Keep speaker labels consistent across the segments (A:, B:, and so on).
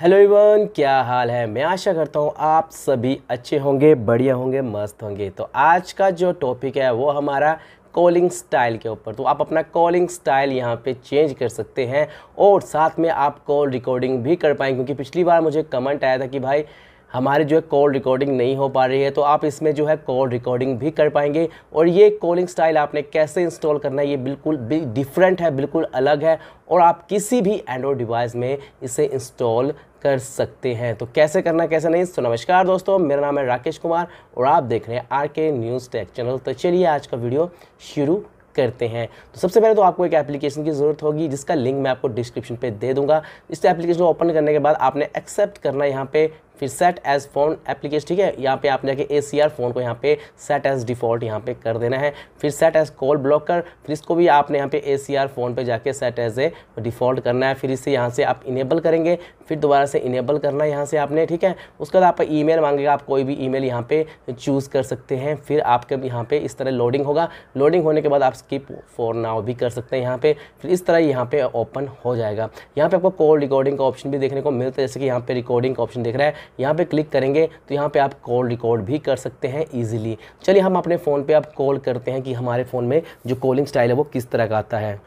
A: hello even क्या हाल है मैं आशा करता हूँ आप सभी अच्छे होंगे बढ़िया होंगे मस्त होंगे तो आज का जो टॉपिक है वो हमारा कॉलिंग स्टाइल के ऊपर तो आप अपना कॉलिंग स्टाइल यहाँ पे चेंज कर सकते हैं और साथ में आप कॉल रिकॉर्डिंग भी कर पाएंगे क्योंकि पिछली बार मुझे कमेंट आया था कि भाई हमारी जो है कॉल रिकॉर्डिंग नहीं हो पा रही है तो आप इसमें जो है कॉल रिकॉर्डिंग भी कर पाएंगे और ये कॉलिंग स्टाइल आपने कैसे इंस्टॉल करना है ये बिल्कुल डिफरेंट है बिल्कुल अलग है और आप किसी भी एंड्रॉयड डिवाइस में इसे इंस्टॉल कर सकते हैं तो कैसे करना कैसे नहीं तो नमस्कार दोस्तों मेरा नाम है राकेश कुमार और आप देख रहे हैं आर के न्यूज़ टेक चैनल तो चलिए आज का वीडियो शुरू करते हैं तो सबसे पहले तो आपको एक एप्लीकेशन की ज़रूरत होगी जिसका लिंक मैं आपको डिस्क्रिप्शन पे दे दूंगा इस एप्लीकेशन को ओपन करने के बाद आपने एक्सेप्ट करना यहाँ पे फिर सेट एज फोन एप्लीकेशन ठीक है यहाँ पे आप जाके ए सी आर फोन को यहाँ पे सेट एज डिफ़ॉल्ट यहाँ पे कर देना है फिर सेट एज कॉल ब्लॉक कर फिर इसको भी आपने यहाँ पे ए सी आर फोन पर जाके सेट एज ए डिफ़ॉल्ट करना है फिर इसे यहाँ से आप इनेबल करेंगे फिर दोबारा से इनेबल करना है यहाँ से आपने ठीक है उसके बाद आपका ई मेल मांगेगा आप कोई भी ई मेल यहाँ पे चूज़ कर सकते हैं फिर आपके यहाँ पर इस तरह लोडिंग होगा लोडिंग होने के बाद आप स्किप फॉर नाव भी कर सकते हैं यहाँ पर फिर इस तरह यहाँ पर ओपन हो जाएगा यहाँ पर आपको कॉल रिकॉर्डिंग का ऑप्शन भी देखने को मिलता है जैसे कि यहाँ पर रिकॉर्डिंग का ऑप्शन देख रहा है यहाँ पे क्लिक करेंगे तो यहाँ पे आप कॉल रिकॉर्ड भी कर सकते हैं ईजिली चलिए हम अपने फ़ोन पे आप कॉल करते हैं कि हमारे फ़ोन में जो कॉलिंग स्टाइल है वो किस तरह का आता है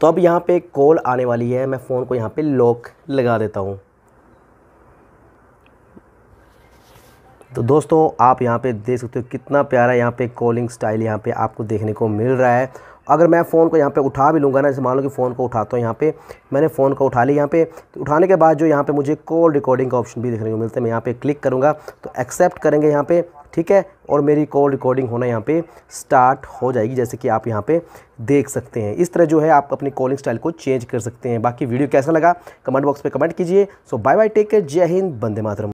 A: तो
B: अब यहाँ पे कॉल आने वाली है मैं फ़ोन को यहाँ पे लॉक लगा देता हूँ तो दोस्तों आप यहाँ पे देख सकते हो कितना प्यारा यहाँ पे कॉलिंग स्टाइल यहाँ पे आपको देखने को मिल रहा है अगर मैं फ़ोन को यहाँ पे उठा भी लूँगा ना जैसे मान लो कि फ़ोन को उठाता हूँ यहाँ पे मैंने फ़ोन को उठा लिया यहाँ पे तो उठाने के बाद जो यहाँ पे मुझे कॉल रिकॉर्डिंग का ऑप्शन भी देखने को मिलता है मैं यहाँ पे क्लिक करूँगा तो एक्सेप्ट करेंगे यहाँ पे ठीक है और मेरी कॉल रिकॉर्डिंग होना यहाँ पे स्टार्ट हो जाएगी जैसे कि आप यहाँ पे देख सकते हैं इस तरह जो है आप अपनी कॉलिंग स्टाइल को चेंज कर सकते हैं बाकी वीडियो कैसा लगा कमेंट बॉक्स पर कमेंट कीजिए so bye bye take care जय हिंद बंदे मातरम